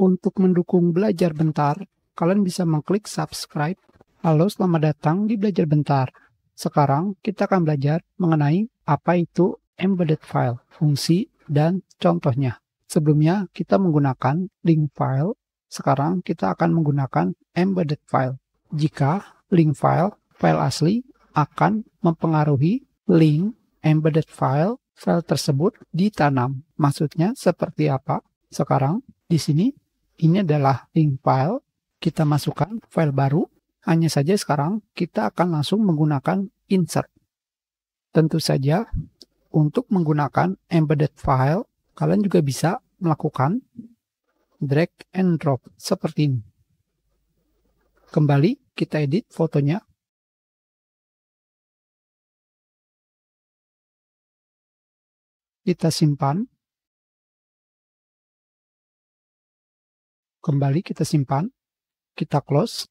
Untuk mendukung belajar bentar, kalian bisa mengklik subscribe. Halo, selamat datang di Belajar Bentar. Sekarang kita akan belajar mengenai apa itu embedded file, fungsi, dan contohnya. Sebelumnya kita menggunakan link file, sekarang kita akan menggunakan embedded file. Jika link file, file asli, akan mempengaruhi link embedded file, file tersebut ditanam. Maksudnya seperti apa? Sekarang di sini ini adalah link file. Kita masukkan file baru. Hanya saja sekarang kita akan langsung menggunakan insert. Tentu saja untuk menggunakan embedded file, kalian juga bisa melakukan drag and drop seperti ini. Kembali kita edit fotonya kita simpan. kembali kita simpan, kita close,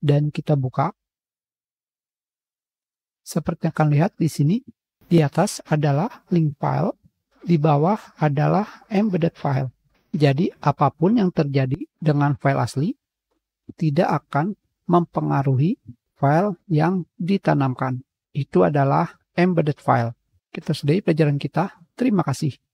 dan kita buka. Seperti yang kalian lihat di sini, di atas adalah link file, di bawah adalah embedded file. Jadi apapun yang terjadi dengan file asli, tidak akan mempengaruhi file yang ditanamkan. Itu adalah embedded file. Kita sudahi pelajaran kita. Terima kasih.